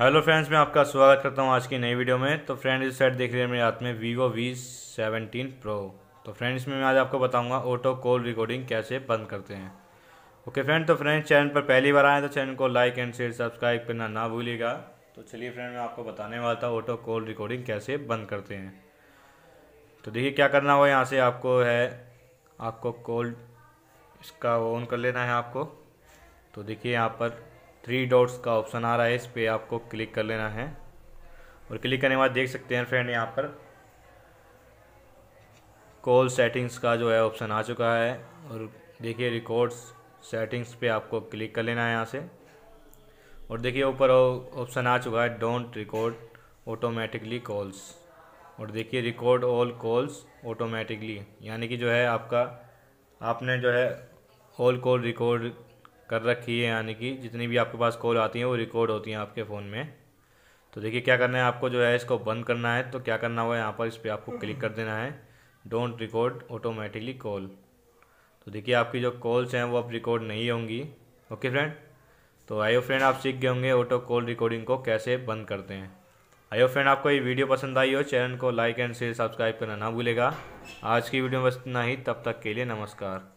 hello friends मैं आपका स्वागत करता हूं आज की नई वीडियो में तो फ्रेंड इस सेट देख रहे हैं मेरे हाथ में वीवो वी सेवनटीन प्रो तो फ्रेंड्स इसमें मैं आज आपको बताऊंगा ऑटो कॉल रिकॉर्डिंग कैसे बंद करते हैं ओके फ्रेंड तो फ्रेंड चैनल पर पहली बार आए तो चैनल को लाइक एंड शेयर सब्सक्राइब करना ना भूलिएगा तो चलिए फ्रेंड मैं आपको बताने वाला था ऑटो कॉल रिकॉर्डिंग कैसे बंद करते हैं तो देखिए क्या करना होगा यहाँ से आपको है आपको कॉल इसका ऑन कर लेना है आपको तो देखिए यहाँ पर थ्री डॉट्स का ऑप्शन आ रहा है इस पर आपको क्लिक कर लेना है और क्लिक करने के बाद देख सकते हैं फ्रेंड यहाँ पर कॉल सेटिंग्स का जो है ऑप्शन आ चुका है और देखिए रिकॉर्ड्स सेटिंग्स पे आपको क्लिक कर लेना है यहाँ से और देखिए ऊपर ऑप्शन आ चुका है डोंट रिकॉर्ड ऑटोमेटिकली कॉल्स और देखिए रिकॉर्ड ऑल कॉल्स ऑटोमेटिकली यानी कि जो है आपका आपने जो है ऑल कॉल रिकॉर्ड कर रखी है यानी कि जितनी भी आपके पास कॉल आती हैं वो रिकॉर्ड होती हैं आपके फ़ोन में तो देखिए क्या करना है आपको जो है इसको बंद करना है तो क्या करना होगा यहाँ पर इस पर आपको क्लिक कर देना है डोंट रिकॉर्ड ऑटोमेटिकली कॉल तो देखिए आपकी जो कॉल्स हैं वो अब रिकॉर्ड नहीं होंगी ओके फ्रेंड तो आइयो फ्रेंड आप सीख गए होंगे ऑटो कॉल रिकॉर्डिंग को कैसे बंद करते हैं आइयो फ्रेंड आपको ये वीडियो पसंद आई हो चैनल को लाइक एंड शेयर सब्सक्राइब करना ना भूलेगा आज की वीडियो में बस इतना ही तब तक के लिए नमस्कार